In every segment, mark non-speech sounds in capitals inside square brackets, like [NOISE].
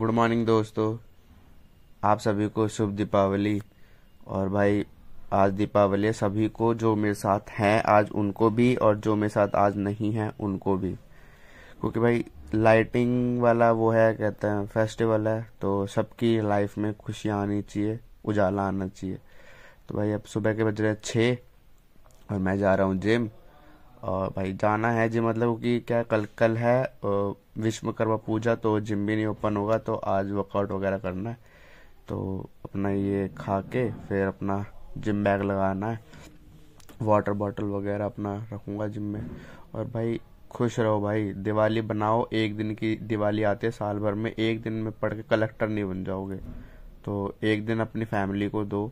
good morning दोस्तों आप सभी को शुभ दीपावली और भाई आज दीपावली सभी को जो मेरे साथ हैं आज उनको भी और जो मेरे साथ आज नहीं हैं उनको भी क्योंकि भाई लाइटिंग वाला वो है कहते हैं फेस्टिवल है तो सबकी लाइफ में खुशियाँ आनी चाहिए उजाला आना चाहिए तो भाई अब सुबह के बज रहे छः और मैं जा रहा हूँ जिम और भाई जाना है जी मतलब कि क्या कल कल है विश्वकर्मा पूजा तो जिम भी नहीं ओपन होगा तो आज वर्कआउट वगैरह करना है तो अपना ये खा के फिर अपना जिम बैग लगाना है वाटर बॉटल वगैरह अपना रखूँगा जिम में और भाई खुश रहो भाई दिवाली बनाओ एक दिन की दिवाली आते साल भर में एक दिन में पढ़ के कलेक्टर नहीं बन जाओगे तो एक दिन अपनी फैमिली को दो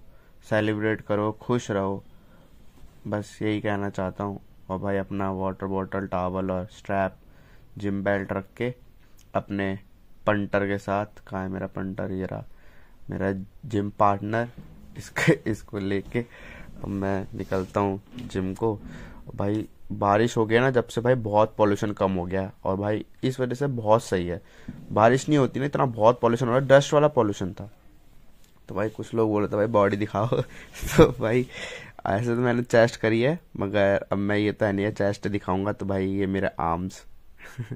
सेलिब्रेट करो खुश रहो बस यही कहना चाहता हूँ और भाई अपना वाटर बॉटल टावल और स्ट्रैप जिम बेल्ट रख के अपने पंटर के साथ कहा है मेरा पंटर ये रहा मेरा जिम पार्टनर [LAUGHS] इसके इसको लेके मैं निकलता हूँ जिम को भाई बारिश हो गया ना जब से भाई बहुत पॉल्यूशन कम हो गया और भाई इस वजह से बहुत सही है बारिश नहीं होती ना इतना बहुत पॉल्यूशन हो रहा है डस्ट वाला पॉल्यूशन था तो भाई कुछ लोग बोल रहे थे भाई बॉडी दिखाओ [LAUGHS] तो भाई ऐसे तो मैंने चेस्ट करी है मगर अब मैं ये तो नहीं है चेस्ट दिखाऊंगा तो भाई ये मेरे आर्म्स [LAUGHS]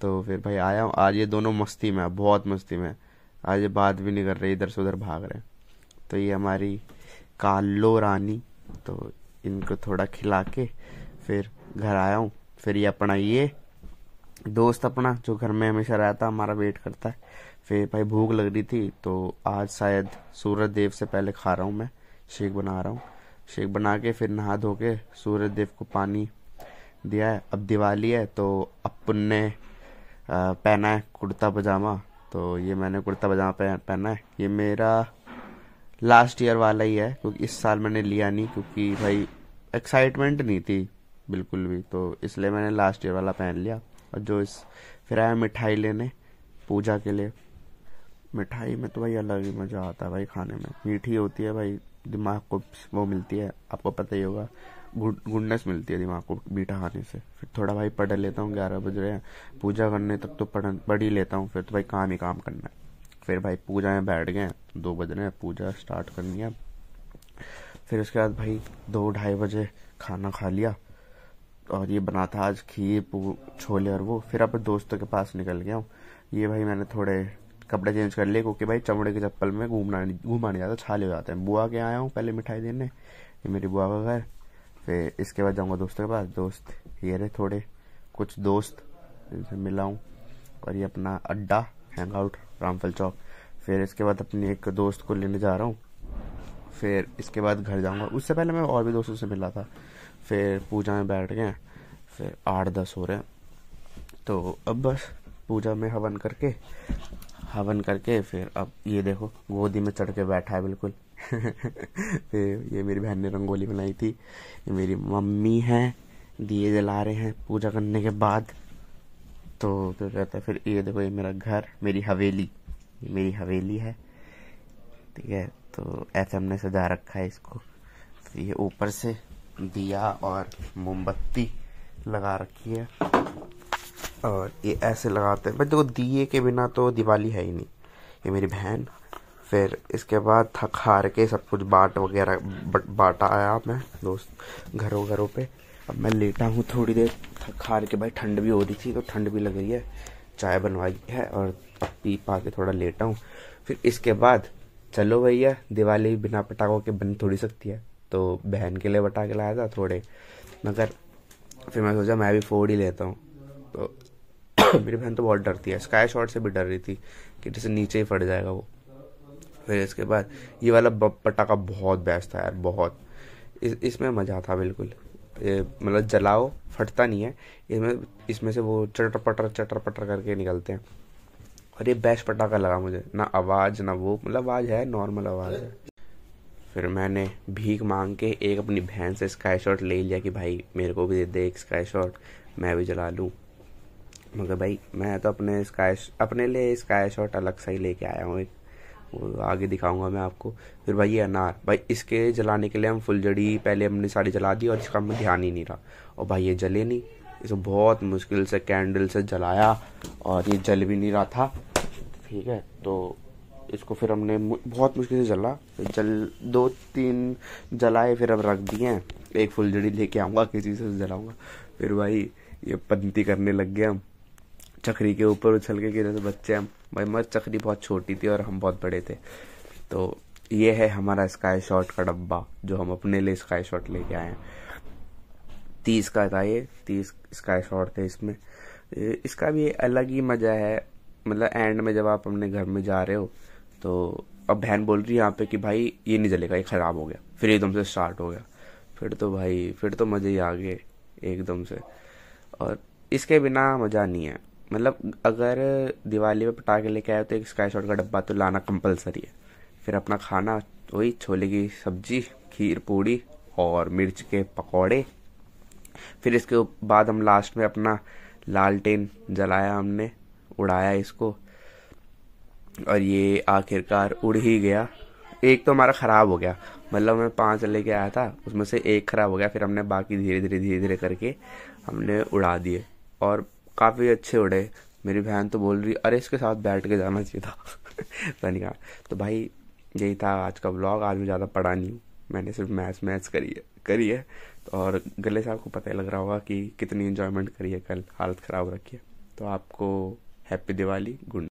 तो फिर भाई आया हूँ आज ये दोनों मस्ती में बहुत मस्ती में आज ये बात भी नहीं कर रहे इधर से उधर भाग रहे तो ये हमारी कालो रानी तो इनको थोड़ा खिला के फिर घर आया हूँ फिर ये अपना ये दोस्त अपना जो घर में हमेशा रहता हमारा वेट करता है फिर भाई भूख लग रही थी तो आज शायद सूरज देव से पहले खा रहा हूँ मैं शेक बना रहा हूँ शेक बना के फिर नहा धो के सूरज देव को पानी दिया है अब दिवाली है तो अपन ने पहना है कुर्ता पजामा तो ये मैंने कुर्ता पजामा पहना है ये मेरा लास्ट ईयर वाला ही है क्योंकि इस साल मैंने लिया नहीं क्योंकि भाई एक्साइटमेंट नहीं थी बिल्कुल भी तो इसलिए मैंने लास्ट ईयर वाला पहन लिया और जो इस फिर आया मिठाई लेने पूजा के लिए मिठाई में तो भाई अलग ही मज़ा आता है भाई खाने में मीठी होती है भाई दिमाग को वो मिलती है आपको पता ही होगा गुडनेस मिलती है दिमाग को बीटा खाने से फिर थोड़ा भाई पढ़ लेता हूँ ग्यारह बज रहे हैं पूजा करने तक तो पढ़ पढ़ ही लेता हूँ फिर तो भाई काम ही काम करना है फिर भाई पूजा में बैठ गए दो बज रहे हैं पूजा स्टार्ट करनी है फिर उसके बाद भाई दो ढाई बजे खाना खा लिया और ये बना था आज खीर छोले और वो फिर अपने दोस्तों के पास निकल गया हूँ ये भाई मैंने थोड़े कपड़े चेंज कर लिए क्योंकि भाई चमड़े के चप्पल में घूमना घूमा नहीं जाता छाले हो जाते हैं बुआ के आया हूँ पहले मिठाई देने ये मेरी बुआ का घर फिर इसके बाद जाऊँगा दोस्तों के पास दोस्त ये रहे थोड़े कुछ दोस्त इनसे मिला हूँ और ये अपना अड्डा हैंग आउट रामफल चौक फिर इसके बाद अपने एक दोस्त को लेने जा रहा हूँ फिर इसके बाद घर जाऊँगा उससे पहले मैं और भी दोस्तों से मिला था फिर पूजा में बैठ गए फिर आठ दस हो रहे हैं तो अब बस पूजा में हवन करके हवन करके फिर अब ये देखो गोदी में चढ़ के बैठा है बिल्कुल [LAUGHS] फिर ये मेरी बहन ने रंगोली बनाई थी ये मेरी मम्मी है दिए जला रहे हैं पूजा करने के बाद तो क्या कहता कहते हैं फिर ये देखो ये मेरा घर मेरी हवेली ये मेरी हवेली है ठीक है तो ऐसे हमने सजा रखा है इसको तो ये ऊपर से दिया और मोमबत्ती लगा रखी है और ये ऐसे लगाते हैं भाई देखो दिए के बिना तो दिवाली है ही नहीं ये मेरी बहन फिर इसके बाद थक हार के सब कुछ बाट वगैरह बाटा आया मैं दोस्त घरों घरों पे अब मैं लेटा हूँ थोड़ी देर थक हार के भाई ठंड भी हो रही थी तो ठंड भी लग रही है चाय बनवाई है और पी पा के थोड़ा लेटा हूँ फिर इसके बाद चलो भैया दिवाली बिना पटाखों के बन थोड़ी सकती है तो बहन के लिए पटाखे लाया था थोड़े मगर फिर मैं सोचा मैं भी फोड़ ही लेता हूँ तो [COUGHS] मेरी बहन तो बहुत डरती है स्काई शॉट से भी डर रही थी कि जैसे नीचे ही फट जाएगा वो फिर इसके बाद ये वाला पटाखा बहुत बेस्ट था यार बहुत इस इसमें मज़ा था बिल्कुल मतलब जलाओ फटता नहीं है इसमें इसमें से वो चटर पटर चटर पटर करके निकलते हैं और ये बेस्ट पटाखा लगा मुझे ना आवाज़ ना वो मतलब आवाज़ है नॉर्मल आवाज़ है फिर मैंने भीख मांग के एक अपनी बहन से स्काई शॉट ले लिया कि भाई मेरे को भी दे दे एक स्काई शॉट मैं भी जला लूँ मगर भाई मैं तो अपने स्काई अपने लिए स्काई शॉट अलग सा ही लेके आया हूँ एक वो आगे दिखाऊंगा मैं आपको फिर भाई ये अनार भाई इसके जलाने के लिए हम फुलझड़ी पहले हमने सारी जला दी और इसका हमें ध्यान ही नहीं रहा और भाई ये जले नहीं इसे बहुत मुश्किल से कैंडल से जलाया और ये जल भी नहीं रहा था ठीक है तो इसको फिर हमने बहुत मुश्किल से जला जल दो तीन जलाए फिर अब रख दिए एक फुलझड़ी लेके आऊँगा किसी से जलाऊँगा फिर भाई ये पंती करने लग गए हम चक्री के ऊपर उछल के गिरे थे तो बच्चे हम भाई मत चक्री बहुत छोटी थी और हम बहुत बड़े थे तो ये है हमारा स्काई शॉट का डब्बा जो हम अपने लिए स्काई शॉट लेके आए हैं तीस का था ये तीस स्काई शॉट थे इसमें इसका भी अलग ही मज़ा है मतलब एंड में जब आप अपने घर में जा रहे हो तो अब बहन बोल रही है यहाँ पे कि भाई ये नहीं जलेगा ये ख़राब हो गया फिर एकदम से स्टार्ट हो गया फिर तो भाई फिर तो मज़े ही आ गए एकदम से और इसके बिना मज़ा नहीं है मतलब अगर दिवाली पे पटाखे लेके आए तो एक स्काई शॉट का डब्बा तो लाना कंपलसरी है फिर अपना खाना वही छोले की सब्जी खीर पूड़ी और मिर्च के पकौड़े फिर इसके बाद हम लास्ट में अपना लालटेन जलाया हमने उड़ाया इसको और ये आखिरकार उड़ ही गया एक तो हमारा ख़राब हो गया मतलब मैं पांच लेके आया था उसमें से एक ख़राब हो गया फिर हमने बाकी धीरे धीरे धीरे धीरे करके हमने उड़ा दिए और काफ़ी अच्छे उड़े मेरी बहन तो बोल रही अरे इसके साथ बैठ के जाना चाहिए था धनी [LAUGHS] कहा तो भाई यही था आज का ब्लॉग आज मैं ज़्यादा पढ़ा नहीं हूँ मैंने सिर्फ मैथ्स मैथ्स करी है करी है तो और गले साहब को पता ही लग रहा होगा कि कितनी इन्जॉयमेंट करी है कल हालत ख़राब रखी है तो आपको हैप्पी दिवाली गुड